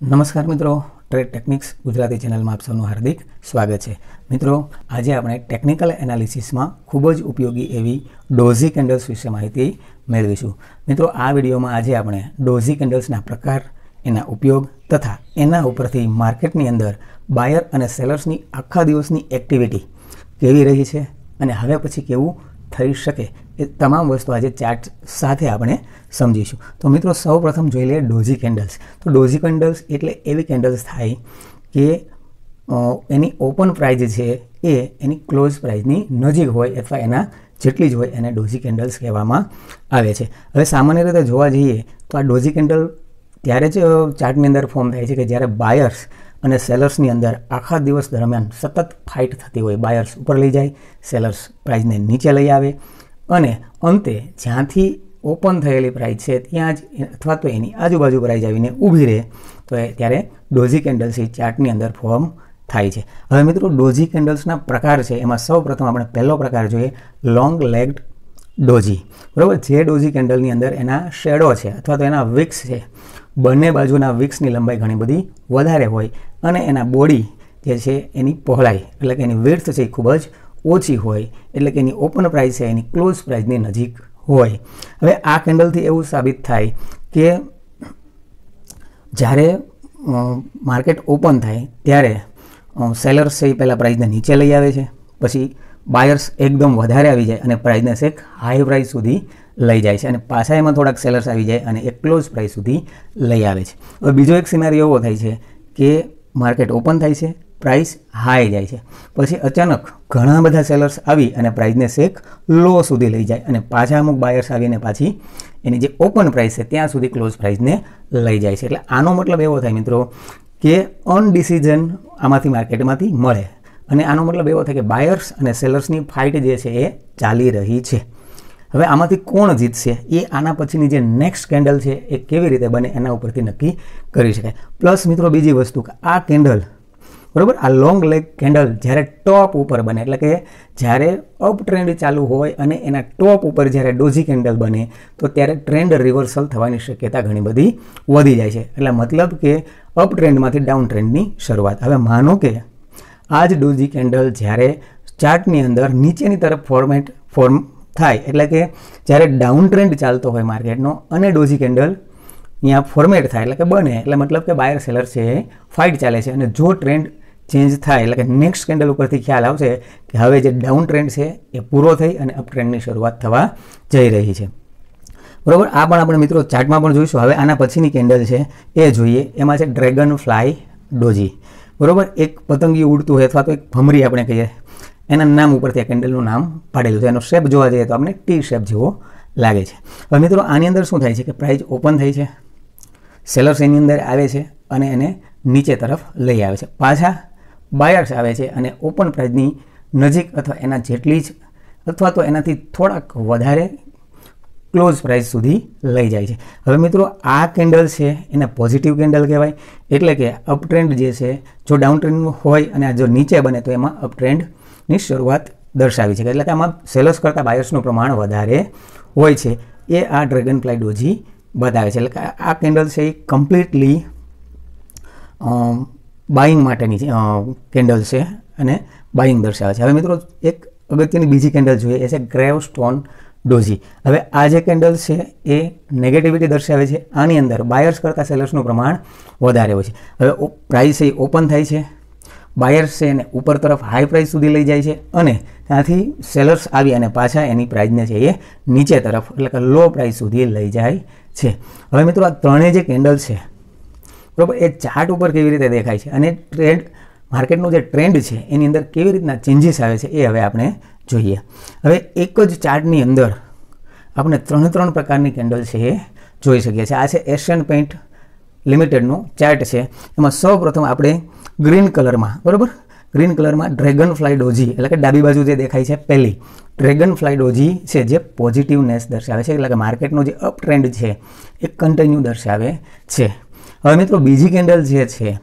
નમસ્કાર મિત્રો trade techniques Gujarati ચેનલમાં આપ સૌનું હાર્દિક સ્વાગત છે મિત્રો આજે આપણે ટેકનિકલ એનાલિસિસમાં ખૂબ જ ઉપયોગી એવી ડોઝી કેન્ડલ્સ વિશે માહિતી મેળવીશું મિત્રો આ વિડીયોમાં આજે આપણે ડોઝી કેન્ડલ્સના પ્રકાર એના ઉપયોગ તથા એના ઉપરથી માર્કેટની અંદર બાયર અને સેલર્સની આખા દિવસની એક્ટિવિટી કેવી રહી છે અને હવે પછી કેવું થઈ શકે એ તમામ વસ્તુ આજે ચાર્ટ સાથે આપણે સમજીશું તો મિત્રો સૌ પ્રથમ જોઈ લઈએ ડોઝી કેન્ડલ્સ તો ડોઝી કેન્ડલ્સ એટલે એવી કેન્ડલ્સ થાય કે એની ઓપન પ્રાઇઝ છે એ એની ક્લોઝ પ્રાઇઝની નજીક હોય અથવા એના જેટલી જ હોય એને ડોઝી કેન્ડલ્સ કહેવામાં આવે છે હવે સામાન્ય રીતે જોવા જઈએ તો આ ડોઝી કેન્ડલ ત્યારે જ ચાર્ટની અંદર ફોર્મ થાય છે કે જ્યારે બાયર્સ અને સેલર્સની અંદર આખા દિવસ દરમિયાન સતત ફાઇટ થતી હોય બાયર્સ ઉપર લઈ જાય સેલર્સ પ્રાઇઝને નીચે લઈ આવે અને અંતે જ્યાંથી ઓપન થયેલી પ્રાઇઝ છે ત્યાં જ અથવા તો એની આજુબાજુ પ્રાઇઝ આવીને ઊભી રહે તો એ ત્યારે ડોઝી કેન્ડલ્સ એ ચાર્ટની અંદર ફોર્મ થાય છે હવે મિત્રો ડોઝી કેન્ડલ્સના પ્રકાર છે એમાં સૌ પ્રથમ આપણે પહેલો પ્રકાર જોઈએ લોંગ લેગ્ડ ડોઝી બરાબર જે ડોઝી કેન્ડલની અંદર એના શેડો છે અથવા તો એના વિક્સ છે બંને બાજુના વિક્સની લંબાઈ ઘણી બધી વધારે હોય અને એના બોડી જે છે એની પહોળાઈ એટલે કે એની વિડ્થ છે એ ખૂબ જ ઓછી હોય એટલે કે એની ઓપન પ્રાઇસ છે એની ક્લોઝ પ્રાઇસની નજીક હોય હવે આ કેન્ડલથી એવું સાબિત થાય કે જ્યારે માર્કેટ ઓપન થાય ત્યારે સેલર્સ છે એ પહેલાં પ્રાઇસને નીચે લઈ આવે છે પછી બાયર્સ એકદમ વધારે આવી જાય અને પ્રાઇસને શેક હાઈ પ્રાઇસ સુધી લઈ જાય છે અને પાછા એમાં થોડાક સેલર્સ આવી જાય અને એક ક્લોઝ પ્રાઇસ સુધી લઈ આવે છે હવે બીજો એક સિનારી એવો થાય છે કે માર્કેટ ઓપન થાય છે પ્રાઇસ હાઈ જાય છે પછી અચાનક ઘણા બધા સેલર્સ આવી અને પ્રાઇસને શેક લો સુધી લઈ જાય અને પાછા અમુક બાયર્સ આવીને પાછી એની જે ઓપન પ્રાઇસ છે ત્યાં સુધી ક્લોઝ પ્રાઇસને લઈ જાય છે એટલે આનો મતલબ એવો થાય મિત્રો કે અનડિસિઝન આમાંથી માર્કેટમાંથી મળે અને આનો મતલબ એવો થાય કે બાયર્સ અને સેલર્સની ફાઇટ જે છે એ ચાલી રહી છે હવે આમાંથી કોણ જીતશે એ આના પછીની જે નેક્સ્ટ કેન્ડલ છે એ કેવી રીતે બને એના ઉપરથી નક્કી કરી શકાય પ્લસ મિત્રો બીજી વસ્તુ કે આ કેન્ડલ બરાબર આ લોંગ લેગ કેન્ડલ જ્યારે ટોપ ઉપર બને એટલે કે જ્યારે અપ ટ્રેન્ડ ચાલુ હોય અને એના ટોપ ઉપર જ્યારે ડોઝી કેન્ડલ બને તો ત્યારે ટ્રેન્ડ રિવર્સલ થવાની શક્યતા ઘણી બધી વધી જાય છે એટલે મતલબ કે અપ ટ્રેન્ડમાંથી ડાઉન ટ્રેન્ડની શરૂઆત હવે માનો કે આ જ ડોઝી કેન્ડલ જ્યારે ચાર્ટની અંદર નીચેની તરફ ફોર્મેટ ફોર્મ થાય એટલે કે જ્યારે ડાઉન ટ્રેન્ડ ચાલતો હોય માર્કેટનો અને ડોઝી કેન્ડલ અહીંયા ફોર્મેટ થાય એટલે કે બને એટલે મતલબ કે બાયર સેલર છે એ ફાઇટ ચાલે છે અને જો ટ્રેન્ડ ચેન્જ થાય એટલે કે નેક્સ્ટ કેન્ડલ ઉપરથી ખ્યાલ આવશે કે હવે જે ડાઉન ટ્રેન્ડ છે એ પૂરો થઈ અને અપ ટ્રેન્ડની શરૂઆત થવા જઈ રહી છે બરાબર આ પણ આપણે મિત્રો ચાર્ટમાં પણ જોઈશું હવે આના પછીની કેન્ડલ છે એ જોઈએ એમાં છે ડ્રેગન ફ્લાય ડોજી બરાબર એક પતંગી ઉડતું હોય અથવા તો એક ભમરી આપણે કહીએ એના નામ ઉપરથી આ કેન્ડલનું નામ પાડેલું છે એનો શેપ જોવા જઈએ તો આપણે ટી શેપ જેવો લાગે છે હવે મિત્રો આની અંદર શું થાય છે કે પ્રાઇઝ ઓપન થઈ છે સેલર્સ એની અંદર આવે છે અને એને નીચે તરફ લઈ આવે છે પાછા બાયર્સ આવે છે અને ઓપન પ્રાઇઝની નજીક અથવા એના જેટલી જ અથવા તો એનાથી થોડાક વધારે ક્લોઝ પ્રાઇસ સુધી લઈ જાય છે હવે મિત્રો આ કેન્ડલ છે એને પોઝિટિવ કેન્ડલ કહેવાય એટલે કે અપ ટ્રેન્ડ જે છે જો ડાઉન ટ્રેન્ડ હોય અને જો નીચે બને તો એમાં અપટ્રેન્ડની શરૂઆત દર્શાવી છે એટલે કે આમાં સેલર્સ કરતાં બાયર્સનું પ્રમાણ વધારે હોય છે એ આ ડ્રેગન ફ્લાય ડોજી બતાવે છે એટલે કે આ કેન્ડલ છે એ કમ્પ્લીટલી બાઇંગ માટેની કેન્ડલ છે અને બાઇંગ દર્શાવે છે હવે મિત્રો એક અગત્યની બીજી કેન્ડલ જોઈએ એ છે ગ્રેવ સ્ટોન ડોઝી હવે આ જે કેન્ડલ છે એ નેગેટિવિટી દર્શાવે છે આની અંદર બાયર્સ કરતાં સેલર્સનું પ્રમાણ વધારે હોય છે હવે પ્રાઇસ એ ઓપન થાય છે બાયર્સ છે એને ઉપર તરફ હાઈ પ્રાઇસ સુધી લઈ જાય છે અને ત્યાંથી સેલર્સ આવી અને પાછા એની પ્રાઇઝને છે એ નીચે તરફ એટલે કે લો પ્રાઇસ સુધી લઈ જાય છે હવે મિત્રો આ ત્રણેય જે કેન્ડલ છે બરાબર એ ચાર્ટ ઉપર કેવી રીતે દેખાય છે અને ટ્રેન્ડ માર્કેટનો જે ટ્રેન્ડ છે એની અંદર કેવી રીતના ચેન્જીસ આવે છે એ હવે આપણે જોઈએ હવે એક જ ચાર્ટની અંદર આપણે ત્રણ ત્રણ પ્રકારની કેન્ડલ છે એ જોઈ શકીએ છીએ આ છે એશિયન પેઇન્ટ લિમિટેડનું ચાર્ટ છે એમાં સૌ પ્રથમ આપણે ગ્રીન કલરમાં બરાબર ગ્રીન કલરમાં ડ્રેગન ફ્લાય ડોજી એટલે કે ડાબી બાજુ જે દેખાય છે પહેલી ડ્રેગન ફ્લાય ડોજી છે જે પોઝિટિવનેસ દર્શાવે છે એટલે કે માર્કેટનો જે અપ ટ્રેન્ડ છે એ કન્ટિન્યુ દર્શાવે છે હવે મિત્રો બીજી કેન્ડલ જે છે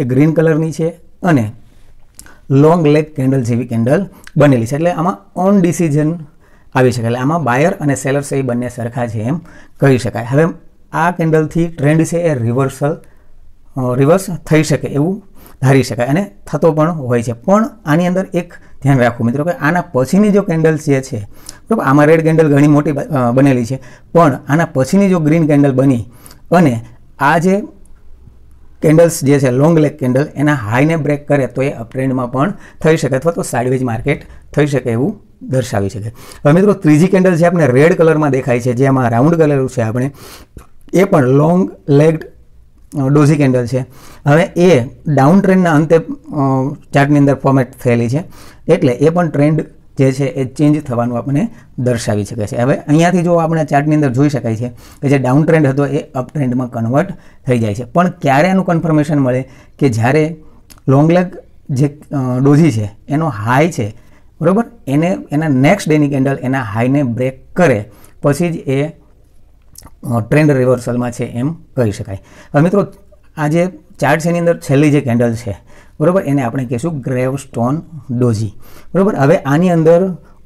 એ ગ્રીન કલરની છે અને લોંગ લેગ કેન્ડલ જેવી કેન્ડલ બનેલી છે એટલે આમાં ઓન ડિસિઝન આવી શકે એટલે આમાં બાયર અને સેલર્સ એ બંને સરખા છે એમ કહી શકાય હવે આ કેન્ડલથી ટ્રેન્ડ છે એ રિવર્સલ રિવર્સ થઈ શકે એવું ધારી શકાય અને થતો પણ હોય છે પણ આની અંદર એક ધ્યાન રાખવું મિત્રો કે આના પછીની જો કેન્ડલ જે છે બરાબર આમાં રેડ કેન્ડલ ઘણી મોટી બનેલી છે પણ આના પછીની જો ગ્રીન કેન્ડલ બની અને આ જે કેન્ડલ્સ જે છે લોંગ લેગ કેન્ડલ એના હાઈને બ્રેક કરે તો એ અપટ્રેન્ડમાં પણ થઈ શકે અથવા તો સાઇડવેજ માર્કેટ થઈ શકે એવું દર્શાવી શકે હવે મિત્રો ત્રીજી કેન્ડલ જે આપણે રેડ કલરમાં દેખાય છે જેમાં રાઉન્ડ કલર છે આપણે એ પણ લોંગ લેગ્ડ ડોઝી કેન્ડલ છે હવે એ ડાઉન ટ્રેન્ડના અંતે ચાર્ટની અંદર ફોર્મેટ થયેલી છે એટલે એ પણ ટ્રેન્ડ જે છે એ ચેન્જ થવાનું આપણને દર્શાવી શકે છે હવે અહીંયાથી જો આપણે ચાર્ટની અંદર જોઈ શકાય છે કે જે ડાઉન ટ્રેન્ડ હતો એ અપ ટ્રેન્ડમાં કન્વર્ટ થઈ જાય છે પણ ક્યારે એનું કન્ફર્મેશન મળે કે જ્યારે લોંગ લેગ જે ડોઝી છે એનો હાઈ છે બરાબર એને એના નેક્સ્ટ ડેની કેન્ડલ એના હાઈને બ્રેક કરે પછી જ એ ટ્રેન્ડ રિવર્સલમાં છે એમ કહી શકાય હવે મિત્રો આ જે ચાર્ટ છે એની અંદર છેલ્લી જે કેન્ડલ છે બરાબર એને આપણે કહીશું ગ્રેવ સ્ટોન ડોઝી બરાબર હવે આની અંદર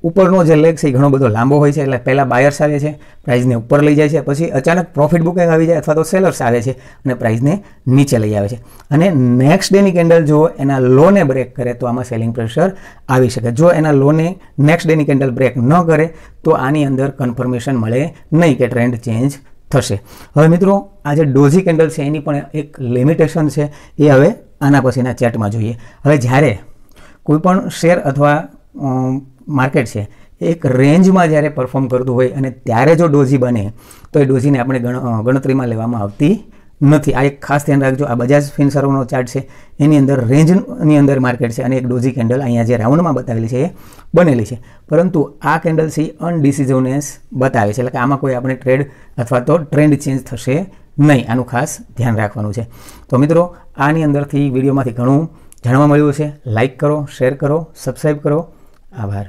ઉપરનો જે લેગ છે એ ઘણો બધો લાંબો હોય છે એટલે પહેલાં બાયર્સ આવે છે પ્રાઇઝને ઉપર લઈ જાય છે પછી અચાનક પ્રોફિટ બુકિંગ આવી જાય અથવા તો સેલર્સ આવે છે અને પ્રાઇઝને નીચે લઈ આવે છે અને નેક્સ્ટ ડેની કેન્ડલ જો એના લોને બ્રેક કરે તો આમાં સેલિંગ પ્રેશર આવી શકે જો એના લોને નેક્સ્ટ ડેની કેન્ડલ બ્રેક ન કરે તો આની અંદર કન્ફર્મેશન મળે નહીં કે ટ્રેન્ડ ચેન્જ થશે હવે મિત્રો આ જે ડોઝી કેન્ડલ છે એની પણ એક લિમિટેશન છે એ હવે આના પછીના ચેટમાં જોઈએ હવે જ્યારે કોઈપણ શેર અથવા માર્કેટ છે એક રેન્જમાં જ્યારે પરફોર્મ કરતું હોય અને ત્યારે જો ડોઝી બને તો એ ડોઝીને આપણે ગણતરીમાં લેવામાં આવતી નથી આ એક ખાસ ધ્યાન રાખજો આ બજાજ ફિનસર્વનો ચાર્ટ છે એની અંદર રેન્જની અંદર માર્કેટ છે અને એક ડોઝી કેન્ડલ અહીંયા જે રાઉન્ડમાં બતાવેલી છે એ બનેલી છે પરંતુ આ કેન્ડલ છે અનડિસિઝિવનેસ બતાવે છે એટલે કે આમાં કોઈ આપણે ટ્રેડ અથવા તો ટ્રેન્ડ ચેન્જ થશે નહીં આનું ખાસ ધ્યાન રાખવાનું છે તો મિત્રો આની અંદરથી વિડીયોમાંથી ઘણું જાણવા મળ્યું છે લાઇક કરો શેર કરો સબસ્ક્રાઈબ કરો આભાર